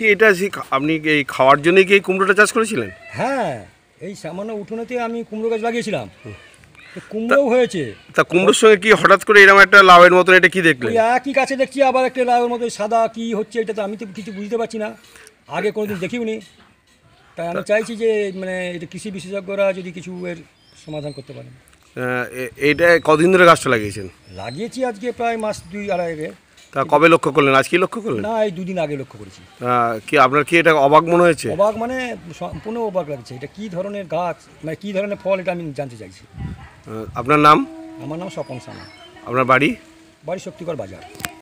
কি এটা আপনি এই খাওয়ার জন্যই কি এই কুমড়োটা চাষ করেছিলেন হ্যাঁ এই সামান্য উঠোনেতে আমি কুমড়ো গাছ লাগিয়েছিলাম কুমড়ো হয়েছে তা কুমড়োর সঙ্গে কি হঠাৎ করে এরকম একটা লাউয়ের মতন এটা কি দেখলেন একই কাছে দেখছি আবার একটা লাউয়ের মতো সাদা কি হচ্ছে এটা তো আমি তো কিছু বুঝতে পারছি না আগে কোনোদিন দেখিওনি তাই আমি চাইছি যে মানে এটা কৃষি বিশেষজ্ঞরা যদি কিছু এর সমাধান করতে পারেন এটা কদিন ধরে গাছটা লাগিয়েছেন লাগিয়েছি আজকে প্রায় মাস দুই আড়াই তা কবে লক্ষ্য করলেন আজকে লক্ষ্য করলেন না এই দুদিন আগে লক্ষ্য করেছি কি আপনার কি এটা অবাক মনে হয়েছে অবাক মানে সম্পূর্ণ অবাক লাগছে এটা কি ধরনের গাছ মানে কি ধরনের ফল এটা আমি জানতে চাইছি আপনার নাম আমার নাম স্বপন সানা আপনার বাড়ি বাড়ি শক্তিকর বাজার